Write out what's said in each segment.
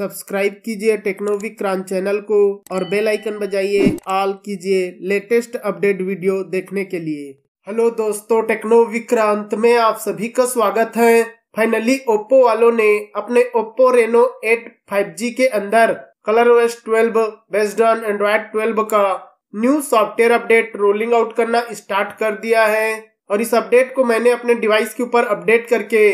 subscribe कीजिए टेक्नोविक crunch channel को और बेल आइकन बजाइए ऑल कीजिए लेटेस्ट अपडेट वीडियो देखने के लिए हेलो दोस्तों टेक्नो विक्रांत में आप सभी का स्वागत है फाइनली ओप्पो वालों ने अपने ओप्पो रेनो 8 5G के अंदर Color OS 12 based on Android 12 का new software update rolling out करना स्टार्ट कर दिया है और इस अपडेट को मैंने अपने डिवाइस के ऊपर अपडेट करके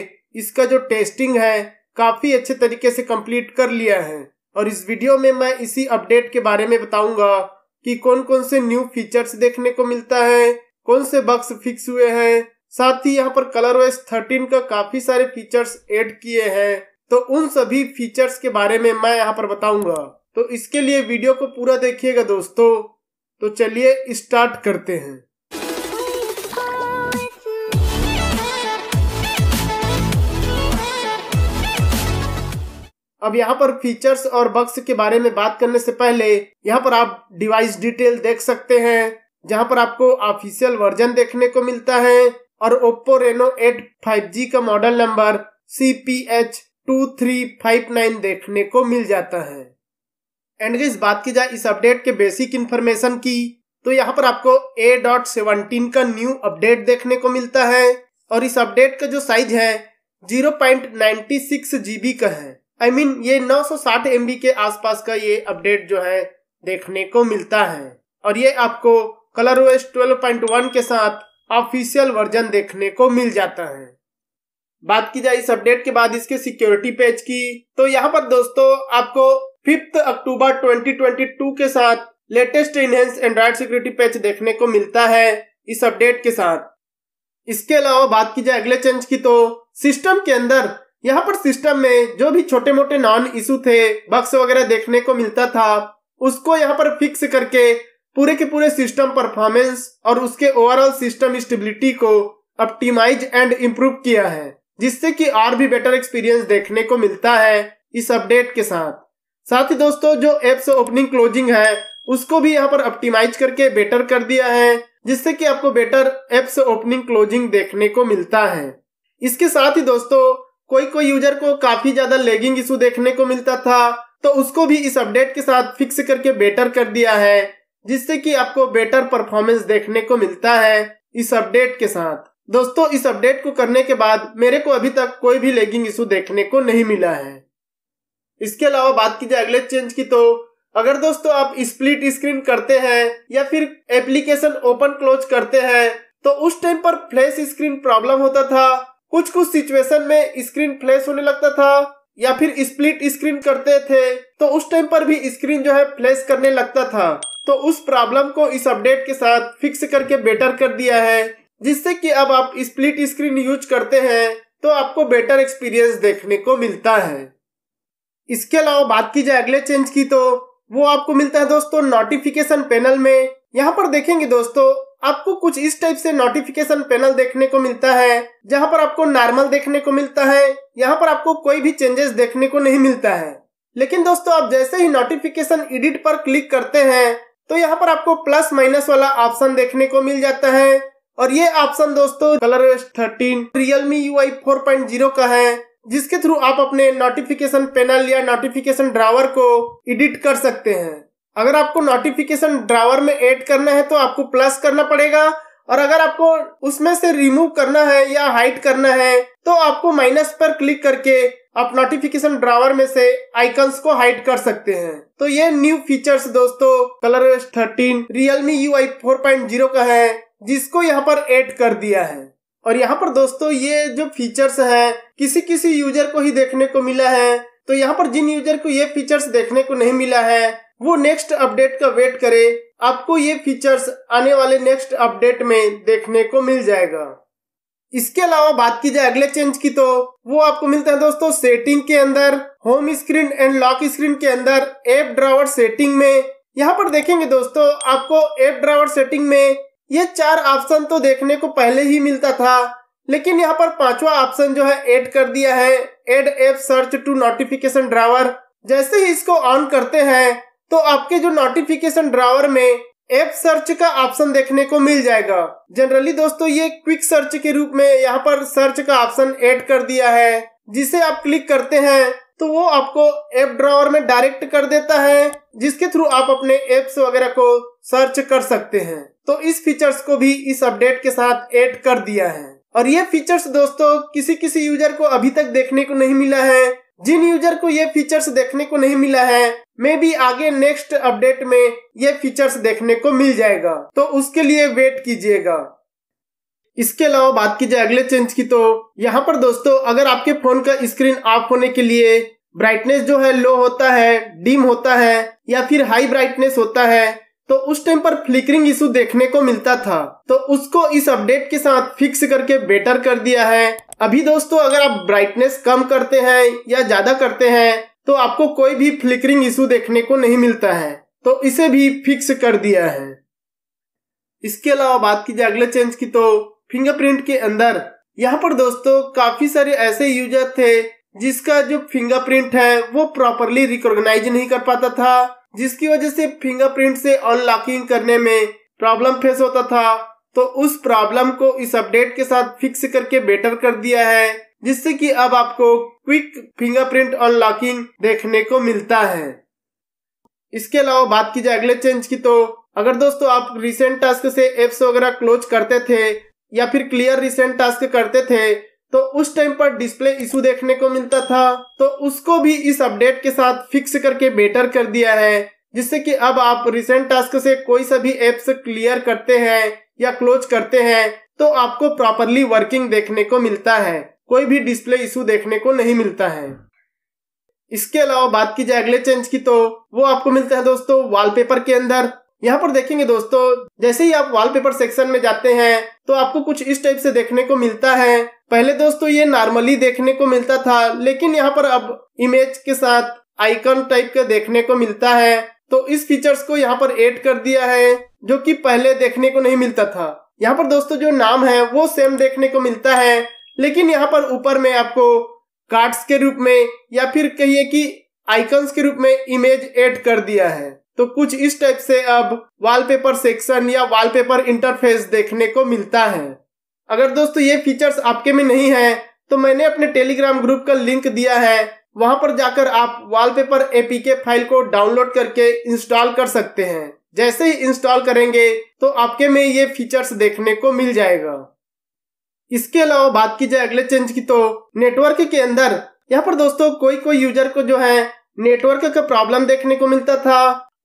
इसका जो टेस्टिंग है काफी अच्छे तरीके से कंप्लीट कर लिया है और इस वीडियो में मैं इसी अपडेट के बारे में बताऊंगा कि कौन कौन से न्यू फीचर्स देखने को मिलता है कौन से बक्स फिक्स हुए हैं साथ ही यहाँ पर कलर वाइज थर्टीन का काफी सारे फीचर्स एड किए हैं तो उन सभी फीचर्स के बारे में मैं यहाँ पर बताऊंगा तो इसके लिए वीडियो को पूरा देखिएगा दोस्तों तो चलिए स्टार्ट करते हैं अब यहाँ पर फीचर्स और बक्स के बारे में बात करने से पहले यहाँ पर आप डिवाइस डिटेल देख सकते हैं जहाँ पर आपको ऑफिशियल वर्जन देखने को मिलता है और Oppo Reno eight five G का model number C P H two three five nine देखने को मिल जाता है एंड इस बात की जाए इस अपडेट के बेसिक इन्फॉर्मेशन की तो यहाँ पर आपको ए डॉट सेवनटीन का न्यू अपडेट देखने को मिलता है और इस अपडेट का जो साइज है zero point ninety six GB का है आई I मीन mean, ये 960 एमबी के आसपास का ये अपडेट जो है देखने को मिलता है और ये आपको कलर ओएस 12.1 के साथ ऑफिशियल वर्जन देखने को मिल जाता है बात की जाए इस अपडेट के बाद इसके सिक्योरिटी पेज की तो यहाँ पर दोस्तों आपको फिफ्थ अक्टूबर 2022 के साथ latest enhance Android security page देखने को मिलता है इस अपडेट के साथ इसके अलावा बात की जाए अगले चेंज की तो सिस्टम के अंदर यहाँ पर सिस्टम में जो भी छोटे मोटे नॉन इशू थे बक्स वगैरह देखने को मिलता था उसको यहाँ पर फिक्स करके पूरे के पूरे सिस्टम परफॉर्मेंस और उसके ओवरऑल सिस्टम स्टेबिलिटी को ऑप्टिमाइज एंड इम्प्रूव किया है जिससे कि और भी बेटर एक्सपीरियंस देखने को मिलता है इस अपडेट के साथ साथ ही दोस्तों जो एप्स ओपनिंग क्लोजिंग है उसको भी यहाँ पर ऑप्टिमाइज करके बेटर कर दिया है जिससे कि आपको बेटर एप्स ओपनिंग क्लोजिंग देखने को मिलता है इसके साथ ही दोस्तों कोई कोई यूजर को काफी ज्यादा लेगिंग इशू देखने को मिलता था तो उसको भी इस अपडेट के साथ फिक्स करके बेटर कर दिया है जिससे कि आपको बेटर परफॉर्मेंस देखने को मिलता है इस अपडेट के साथ दोस्तों इस अपडेट को करने के बाद मेरे को अभी तक कोई भी लेगिंग इशू देखने को नहीं मिला है इसके अलावा बात की जाए अगले चेंज की तो अगर दोस्तों आप स्प्लिट स्क्रीन करते हैं या फिर एप्लीकेशन ओपन क्लोज करते हैं तो उस टाइम पर फ्लैश स्क्रीन प्रॉब्लम होता था कुछ कुछ सिचुएशन में स्क्रीन फ्लैश होने लगता था या फिर स्प्लिट स्क्रीन करते थे तो उस टाइम पर भी स्क्रीन जो है फ्लैश करने लगता था तो उस प्रॉब्लम को इस अपडेट के साथ फिक्स करके बेटर कर दिया है जिससे कि अब आप स्प्लिट स्क्रीन यूज करते हैं तो आपको बेटर एक्सपीरियंस देखने को मिलता है इसके अलावा बात की जाए अगले चेंज की तो वो आपको मिलता है दोस्तों नोटिफिकेशन पैनल में यहाँ पर देखेंगे दोस्तों आपको कुछ इस टाइप से नोटिफिकेशन पैनल देखने को मिलता है जहाँ पर आपको नॉर्मल देखने को मिलता है यहाँ पर आपको कोई भी चेंजेस देखने को नहीं मिलता है लेकिन दोस्तों आप जैसे ही नोटिफिकेशन एडिट पर क्लिक करते हैं तो यहाँ पर आपको प्लस माइनस वाला ऑप्शन देखने को मिल जाता है और ये ऑप्शन दोस्तों colour thirteen Realme you I four point zero का है जिसके थ्रू आप अपने नोटिफिकेशन पैनल या नोटिफिकेशन ड्रावर को एडिट कर सकते हैं अगर आपको नोटिफिकेशन ड्रावर में ऐड करना है तो आपको प्लस करना पड़ेगा और अगर आपको उसमें से रिमूव करना है या हाइट करना है तो आपको माइनस पर क्लिक करके आप नोटिफिकेशन ड्रावर में से आइकन्स को हाइड कर सकते हैं तो ये न्यू फीचर्स दोस्तों colour thirteen Realme you I four point zero का है जिसको यहाँ पर एड कर दिया है और यहाँ पर दोस्तों ये जो फीचर्स है किसी किसी यूजर को ही देखने को मिला है तो यहाँ पर जिन यूजर को ये फीचर्स देखने को नहीं मिला है वो नेक्स्ट अपडेट का वेट करे आपको ये फीचर्स आने वाले नेक्स्ट अपडेट में देखने को मिल जाएगा इसके अलावा बात की जाए अगले चेंज की तो वो आपको मिलता है दोस्तों सेटिंग के अंदर home screen and lock screen के अंदर एप ड्रावर सेटिंग में यहाँ पर देखेंगे दोस्तों आपको एप ड्रावर सेटिंग में ये चार ऑप्शन तो देखने को पहले ही मिलता था लेकिन यहाँ पर पांचवा ऑप्शन जो है ऐड कर दिया है add app search to notification drawer जैसे ही इसको ऑन करते हैं तो आपके जो नोटिफिकेशन ड्रावर में एप सर्च का ऑप्शन देखने को मिल जाएगा जनरली दोस्तों ये क्विक सर्च के रूप में यहाँ पर सर्च का ऑप्शन ऐड कर दिया है जिसे आप क्लिक करते हैं तो वो आपको एप ड्रावर में डायरेक्ट कर देता है जिसके थ्रू आप अपने एप्स वगैरह को सर्च कर सकते हैं तो इस फीचर्स को भी इस अपडेट के साथ ऐड कर दिया है और ये फीचर्स दोस्तों किसी किसी यूजर को अभी तक देखने को नहीं मिला है जिन यूजर को ये फीचर्स देखने को नहीं मिला है मे भी आगे नेक्स्ट अपडेट में ये फीचर्स देखने को मिल जाएगा तो उसके लिए वेट कीजिएगा इसके अलावा बात की जाए अगले चेंज की तो यहाँ पर दोस्तों अगर आपके फोन का स्क्रीन ऑफ होने के लिए ब्राइटनेस जो है लो होता है डिम होता है या फिर हाई ब्राइटनेस होता है तो उस टाइम पर फ्लिकरिंग इशू देखने को मिलता था तो उसको इस अपडेट के साथ फिक्स करके बेटर कर दिया है अभी दोस्तों अगर आप ब्राइटनेस कम करते हैं या ज्यादा करते हैं तो आपको कोई भी फ्लिकरिंग इशू देखने को नहीं मिलता है तो इसे भी फिक्स कर दिया है इसके अलावा बात की जाए अगले चेंज की तो फिंगरप्रिंट के अंदर यहाँ पर दोस्तों काफी सारे ऐसे यूजर थे जिसका जो फिंगरप्रिंट है वो प्रॉपरली रिकॉग्नाइज नहीं कर पाता था जिसकी वजह से फिंगरप्रिंट से अनलॉकिंग करने में प्रॉब्लम फेस होता था तो उस प्रॉब्लम को इस अपडेट के साथ फिक्स करके बेटर कर दिया है जिससे कि अब आपको क्विक फिंगरप्रिंट अनलॉकिंग देखने को मिलता है इसके अलावा बात की जाए अगले चेंज की तो अगर दोस्तों आप रिसेंट टास्क से एप्स वगैरह क्लोज करते थे या फिर क्लियर रिसेंट टास्क करते थे तो उस टाइम पर डिस्प्ले इशू देखने को मिलता था तो उसको भी इस अपडेट के साथ फिक्स करके बेटर कर दिया है जिससे कि अब आप रिसेंट टास्क से कोई सा भी एप्स क्लियर करते हैं या क्लोज करते हैं तो आपको प्रॉपरली वर्किंग देखने को मिलता है कोई भी डिस्प्ले इशू देखने को नहीं मिलता है इसके अलावा बात की जाए अगले चेंज की तो वो आपको मिलता है दोस्तों वॉलपेपर के अंदर यहाँ पर देखेंगे दोस्तों जैसे ही आप वॉलपेपर सेक्शन में जाते हैं तो आपको कुछ इस टाइप से देखने को मिलता है पहले दोस्तों ये नॉर्मली देखने को मिलता था लेकिन यहाँ पर अब इमेज के साथ आइकन टाइप का देखने को मिलता है तो इस फीचर्स को यहाँ पर एड कर दिया है जो कि पहले देखने को नहीं मिलता था यहाँ पर दोस्तों जो नाम है वो सेम देखने को मिलता है लेकिन यहाँ पर ऊपर में आपको कार्ड्स के रूप में या फिर कहिए कि आइकन्स के रूप में इमेज एड कर दिया है तो कुछ इस टाइप से अब वॉलपेपर सेक्शन या वॉलपेपर इंटरफेस देखने को मिलता है अगर दोस्तों ये फीचर्स आपके में नहीं है तो मैंने अपने टेलीग्राम ग्रुप का लिंक दिया है वहां पर जाकर आप वॉलपेपर एपीके फाइल को डाउनलोड करके इंस्टॉल कर सकते हैं जैसे ही इंस्टॉल करेंगे तो आपके में ये फीचर्स देखने को मिल जाएगा इसके अलावा बात की जाए अगले चेंज की तो नेटवर्क के अंदर यहाँ पर दोस्तों कोई कोई यूजर को जो है नेटवर्क का प्रॉब्लम देखने को मिलता था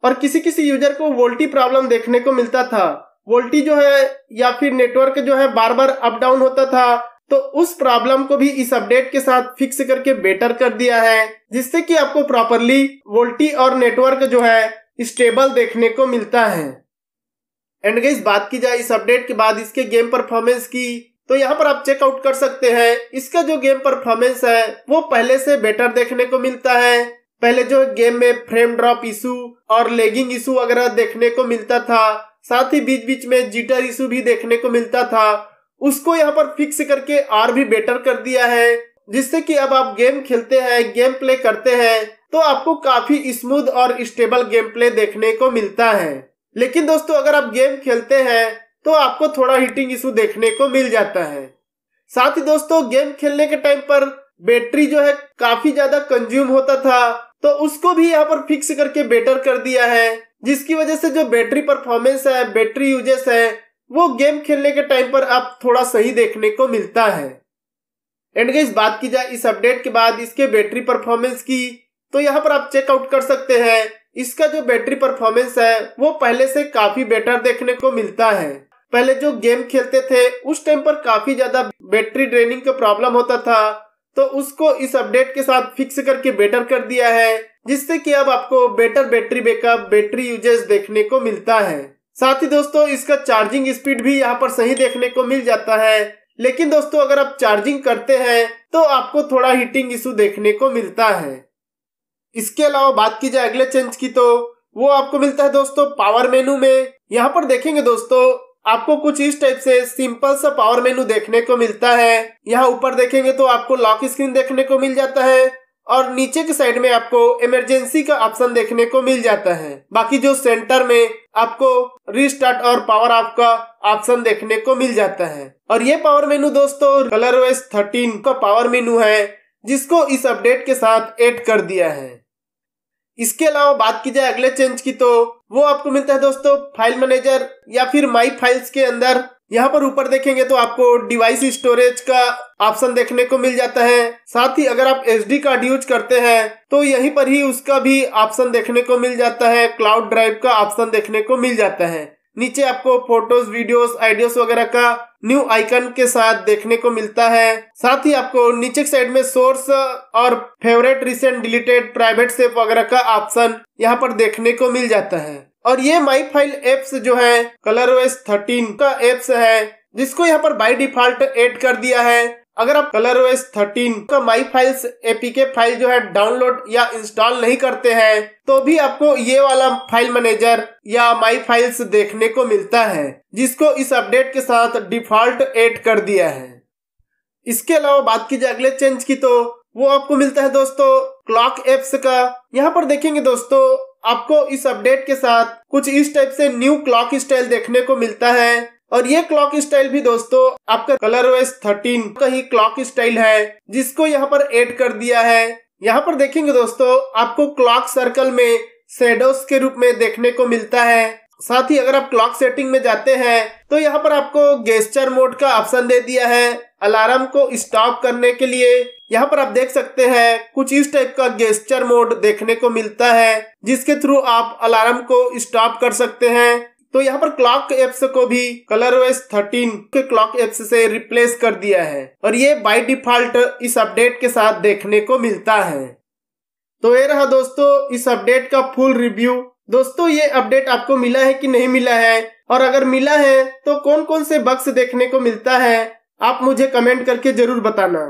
और किसी किसी यूजर को वोल्टी प्रॉब्लम देखने को मिलता था वोल्टी जो है या फिर नेटवर्क जो है बार बार अप डाउन होता था तो उस प्रॉब्लम को भी इस अपडेट के साथ फिक्स करके बेटर कर दिया है जिससे कि आपको प्रॉपरली वोल्टी और नेटवर्क जो है स्टेबल देखने को मिलता है एंड गई बात की जाए इस अपडेट के बाद इसके गेम परफॉर्मेंस की तो यहाँ पर आप चेकआउट कर सकते हैं इसका जो गेम परफॉर्मेंस है वो पहले से बेटर देखने को मिलता है पहले जो गेम में फ्रेम ड्रॉप इशू और लेगिंग इशू वगैरह देखने को मिलता था साथ ही बीच बीच में जिटर इशू भी देखने को मिलता था उसको यहाँ पर फिक्स करके और भी बेटर कर दिया है जिससे कि अब आप गेम खेलते हैं गेम प्ले करते हैं तो आपको काफी स्मूथ और स्टेबल गेम प्ले देखने को मिलता है लेकिन दोस्तों अगर आप गेम खेलते हैं तो आपको थोड़ा हीटिंग इशू देखने को मिल जाता है साथ ही दोस्तों गेम खेलने के टाइम पर बैटरी जो है काफी ज्यादा कंज्यूम होता था तो उसको भी यहाँ पर फिक्स करके बेटर कर दिया है जिसकी वजह से जो बैटरी परफॉर्मेंस है बैटरी यूजेस है वो गेम खेलने के टाइम पर आप थोड़ा सही देखने को मिलता है एंड इस बात की जाए इस अपडेट के बाद इसके बैटरी परफॉर्मेंस की तो यहाँ पर आप चेकआउट कर सकते हैं इसका जो बैटरी परफॉर्मेंस है वो पहले से काफी बेटर देखने को मिलता है पहले जो गेम खेलते थे उस टाइम पर काफी ज्यादा बैटरी ड्रेनिंग का प्रॉब्लम होता था तो उसको इस अपडेट के साथ फिक्स करके बेटर कर दिया है जिससे कि अब आपको better battery backup battery usage देखने को मिलता है साथ ही दोस्तों इसका चार्जिंग स्पीड भी यहाँ पर सही देखने को मिल जाता है लेकिन दोस्तों अगर आप चार्जिंग करते हैं तो आपको थोड़ा हीटिंग इशू देखने को मिलता है इसके अलावा बात की जाए अगले चेंज की तो वो आपको मिलता है दोस्तों पावर मेनू में यहाँ पर देखेंगे दोस्तों आपको कुछ इस टाइप से सिंपल सा पावर मेनू देखने को मिलता है यहाँ ऊपर देखेंगे तो आपको लॉक स्क्रीन देखने को मिल जाता है और नीचे के साइड में आपको इमरजेंसी का ऑप्शन देखने को मिल जाता है बाकी जो सेंटर में आपको रिस्टार्ट और पावर ऑफ का ऑप्शन देखने को मिल जाता है और ये पावर मेनू दोस्तों कलर वेस थर्टीन का पावर मेनू है जिसको इस अपडेट के साथ ऐड कर दिया है इसके अलावा बात की जाए अगले चेंज की तो वो आपको मिलता है दोस्तों फाइल मैनेजर या फिर माई फाइल्स के अंदर यहाँ पर ऊपर देखेंगे तो आपको डिवाइस स्टोरेज का ऑप्शन देखने को मिल जाता है साथ ही अगर आप एस कार्ड यूज करते हैं तो यहीं पर ही उसका भी ऑप्शन देखने को मिल जाता है क्लाउड ड्राइव का ऑप्शन देखने को मिल जाता है नीचे आपको फोटोज वीडियोस आइडियोस वगैरह का न्यू आइकन के साथ देखने को मिलता है साथ ही आपको नीचे साइड में सोर्स और favourite recent deleted private safe वगैरह का ऑप्शन यहाँ पर देखने को मिल जाता है और ये माई फाइल एप्स जो है कलर ओएस थर्टीन का एप्स है जिसको यहाँ पर बाई डिफॉल्ट एड कर दिया है अगर आप कलर ओएस थर्टीन का माई फाइल्स एपीके फाइल जो है डाउनलोड या इंस्टॉल नहीं करते हैं तो भी आपको ये वाला फाइल मैनेजर या माई फाइल्स देखने को मिलता है जिसको इस अपडेट के साथ डिफॉल्ट एड कर दिया है इसके अलावा बात की जाए अगले चेंज की तो वो आपको मिलता है दोस्तों क्लॉक एप्स का यहाँ पर देखेंगे दोस्तों आपको इस अपडेट के साथ कुछ इस टाइप से न्यू क्लॉक स्टाइल देखने को मिलता है और ये क्लॉक स्टाइल भी दोस्तों आपका कलर वेस थर्टीन का ही क्लॉक स्टाइल है जिसको यहाँ पर एड कर दिया है यहाँ पर देखेंगे दोस्तों आपको क्लॉक सर्कल में शेडोस के रूप में देखने को मिलता है साथ ही अगर आप क्लॉक सेटिंग में जाते हैं तो यहाँ पर आपको गेस्टर मोड का ऑप्शन दे दिया है अलार्म को स्टॉप करने के लिए यहाँ पर आप देख सकते हैं कुछ इस टाइप का गेस्टर मोड देखने को मिलता है जिसके थ्रू आप अलार्म को स्टॉप कर सकते हैं तो यहाँ पर क्लॉक एप्स को भी कलर वाइज थर्टीन के क्लॉक एप्स से रिप्लेस कर दिया है और ये बाय डिफॉल्ट इस अपडेट के साथ देखने को मिलता है तो ये रहा दोस्तों इस अपडेट का फुल रिव्यू दोस्तों ये अपडेट आपको मिला है कि नहीं मिला है और अगर मिला है तो कौन कौन से बक्स देखने को मिलता है आप मुझे कमेंट करके जरूर बताना